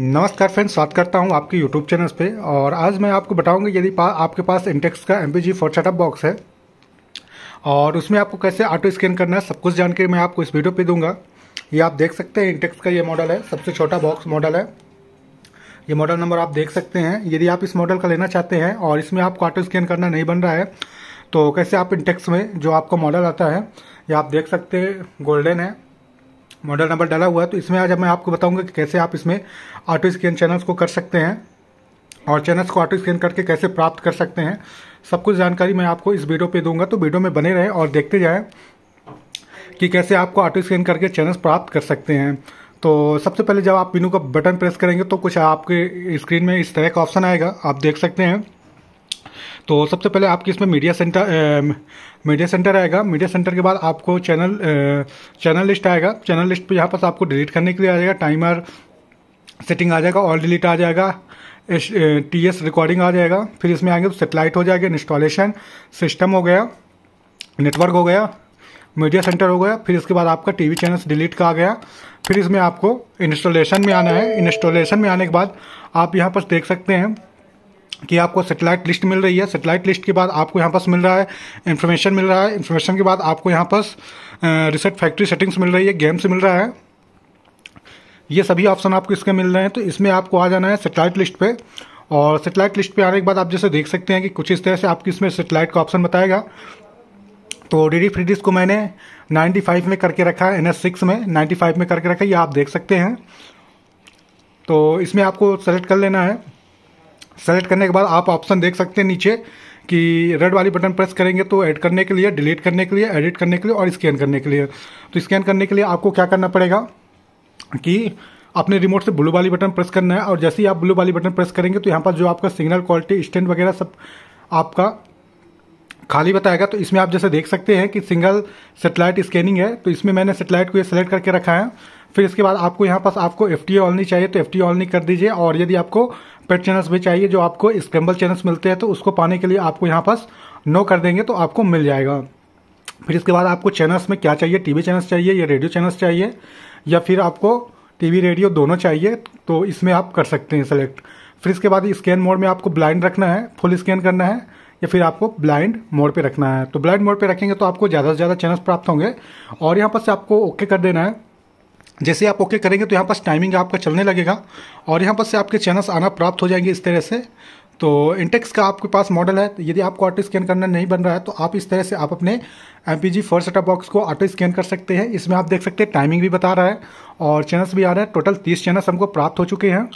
नमस्कार फ्रेंड्स स्वागत करता हूं आपके यूट्यूब चैनल पे और आज मैं आपको बताऊंगा यदि पा, आपके पास इंटेक्स का M P G four setup box है और उसमें आपको कैसे ऑटो स्कैन करना है सब कुछ जानकारी मैं आपको इस वीडियो पे दूंगा ये आप देख सकते हैं इंटेक्स का ये मॉडल है सबसे छोटा बॉक्स मॉडल है ये मॉडल नंबर आप देख सकते हैं यदि आप इस मॉडल का लेना चाहते हैं और इसमें आपको ऑटो स्कैन करना नहीं बन रहा है तो कैसे आप इंटेक्स में जो आपका मॉडल आता है ये आप देख सकते हैं गोल्डन है मॉडल नंबर डाला हुआ है तो इसमें आज मैं आपको बताऊंगा कि कैसे आप इसमें ऑटो स्कैन चैनल्स को कर सकते हैं और चैनल्स को ऑटो स्कैन करके कैसे प्राप्त कर सकते हैं सब कुछ जानकारी मैं आपको इस वीडियो पे दूंगा तो वीडियो में बने रहें और देखते जाएं कि कैसे आपको ऑटो स्कैन करके चैनल्स प्राप्त कर सकते हैं तो सबसे पहले जब आप मीनू का बटन प्रेस करेंगे तो कुछ आपके स्क्रीन में इस तरह का ऑप्शन आएगा आप देख सकते हैं तो सबसे पहले आपकी इसमें मीडिया सेंटर मीडिया सेंटर आएगा मीडिया सेंटर के बाद आपको चैनल चैनल लिस्ट आएगा चैनल लिस्ट पे यहाँ पर आपको डिलीट करने के लिए आ जाएगा टाइमर सेटिंग आ जाएगा ऑल डिलीट आ जाएगा टी एस रिकॉर्डिंग आ जाएगा फिर इसमें आएंगे सेटेलाइट हो जाएगा इंस्टॉलेशन सिस्टम हो गया नेटवर्क हो गया मीडिया सेंटर हो गया फिर इसके बाद आपका टीवी चैनल्स डिलीट का आ गया फिर इसमें आपको इंस्टॉलेशन में आना है इंस्टॉलेशन में आने के बाद आप यहाँ पर देख सकते हैं कि आपको सेटेलाइट लिस्ट मिल रही है सेटेलाइट लिस्ट के बाद आपको यहाँ पास मिल रहा है इन्फॉर्मेशन मिल रहा है इन्फॉर्मेशन के बाद आपको यहाँ पास रिसर्च फैक्ट्री सेटिंग्स मिल रही है गेम्स मिल रहा है ये सभी ऑप्शन आपको इसके मिल रहे हैं तो इसमें आपको आ जाना है सेटेलाइट लिस्ट पर और सेटेलाइट लिस्ट पर आने के बाद आप जैसे देख सकते हैं कि कुछ इस तरह से आपको इसमें सेटेलाइट का ऑप्शन बताएगा तो डी फ्री को मैंने 95 में करके रखा है एन सिक्स में 95 में करके रखा है ये आप देख सकते हैं तो इसमें आपको सेलेक्ट कर लेना है सेलेक्ट करने के बाद आप ऑप्शन देख सकते हैं नीचे कि रेड वाली बटन प्रेस करेंगे तो ऐड करने के लिए डिलीट करने के लिए एडिट करने के लिए और स्कैन करने के लिए तो स्कैन करने के लिए आपको क्या करना पड़ेगा कि अपने रिमोट से ब्लू वाली बटन प्रेस करना है और जैसे ही आप ब्लू वाली बटन प्रेस करेंगे तो यहाँ पर जो आपका सिग्नल क्वालिटी स्टैंड वगैरह सब आपका खाली बताएगा तो इसमें आप जैसे देख सकते हैं कि सिंगल सेटेलाइट स्कैनिंग है तो इसमें मैंने सेटेलाइट को ये सेलेक्ट करके रखा है फिर इसके बाद आपको यहाँ पास आपको एफ टी ऑल नहीं चाहिए तो एफ टी ऑल नहीं कर दीजिए और यदि आपको पेट चैनल्स भी चाहिए जो आपको स्क्रम्बल चैनल्स मिलते हैं तो उसको पाने के लिए आपको यहाँ पास नो कर देंगे तो आपको मिल जाएगा फिर इसके बाद आपको चैनल्स में क्या चाहिए टीवी चैनल्स चाहिए या रेडियो चैनल्स चाहिए या फिर आपको टीवी रेडियो दोनों चाहिए तो इसमें आप कर सकते हैं सेलेक्ट फिर इसके बाद स्कैन मोड में आपको ब्लाइंड रखना है फुल स्कैन करना है या फिर आपको ब्लाइंड मोड पे रखना है तो ब्लाइंड मोड पे रखेंगे तो आपको ज़्यादा से ज़्यादा चैनल्स प्राप्त होंगे और यहाँ पर से आपको ओके कर देना है जैसे आप ओके करेंगे तो यहाँ पास टाइमिंग आपका चलने लगेगा और यहाँ पर से आपके चैनल्स आना प्राप्त हो जाएंगे इस तरह से तो इंटेक्स का आपके पास मॉडल है तो यदि आपको ऑटो स्कैन करना नहीं बन रहा है तो आप इस तरह से आप अपने M P G four setup box को ऑटो स्कैन कर सकते हैं इसमें आप देख सकते हैं टाइमिंग भी बता रहा है और चैनल्स भी आ रहे हैं टोटल तीस चैनल्स हमको प्राप्त हो चुके हैं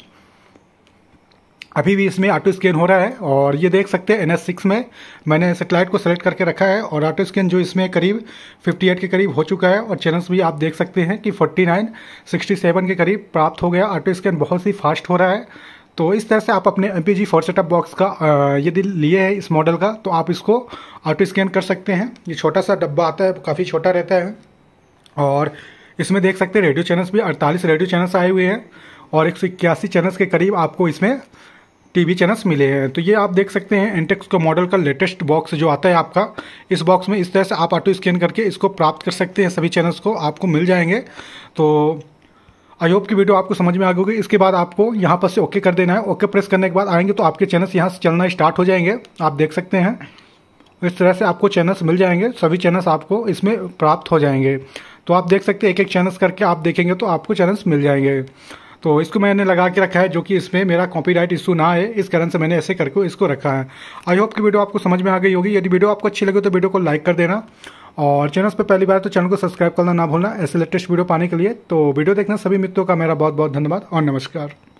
अभी भी इसमें ऑटो स्कैन हो रहा है और ये देख सकते हैं एन एस सिक्स में मैंने सेटेलाइट को सेलेक्ट करके रखा है और ऑटो स्कैन जो इसमें करीब 58 के करीब हो चुका है और चैनल्स भी आप देख सकते हैं कि 49, 67 के करीब प्राप्त हो गया ऑटो स्कैन बहुत ही फास्ट हो रहा है तो इस तरह से आप अपने M P G four setup box का यदि लिए है इस मॉडल का तो आप इसको ऑटो स्कैन कर सकते हैं ये छोटा सा डब्बा आता है काफ़ी छोटा रहता है और इसमें देख सकते हैं रेडियो चैनल्स भी अड़तालीस रेडियो चैनल्स आए हुए हैं और एक चैनल्स के करीब आपको इसमें टीवी चैनल्स मिले हैं तो ये आप देख सकते हैं एंटेक्स का मॉडल का लेटेस्ट बॉक्स जो आता है आपका इस बॉक्स में इस तरह से आप ऑटो स्कैन करके इसको प्राप्त कर सकते हैं सभी चैनल्स को आपको मिल जाएंगे तो आई होप की वीडियो आपको समझ में आ गई इसके बाद आपको यहाँ पर से ओके कर देना है ओके प्रेस करने के बाद आएंगे तो आपके चैनल्स यहाँ से चलना स्टार्ट हो जाएंगे आप देख सकते हैं इस तरह से आपको चैनल्स मिल जाएंगे सभी चैनल्स आपको इसमें प्राप्त हो जाएंगे तो आप देख सकते हैं एक एक चैनल्स करके आप देखेंगे तो आपको चैनल्स मिल जाएंगे तो इसको मैंने लगा के रखा है जो कि इसमें मेरा कॉपीराइट इशू ना है इस कारण से मैंने ऐसे करके इसको रखा है आई होप कि वीडियो आपको समझ में आ गई होगी यदि वीडियो आपको अच्छी लगे तो वीडियो को लाइक कर देना और चैनल पर पहली बार तो चैनल को सब्सक्राइब करना ना भूलना ऐसे लेटेस्ट वीडियो पाने के लिए तो वीडियो देखना सभी मित्रों का मेरा बहुत बहुत धन्यवाद और नमस्कार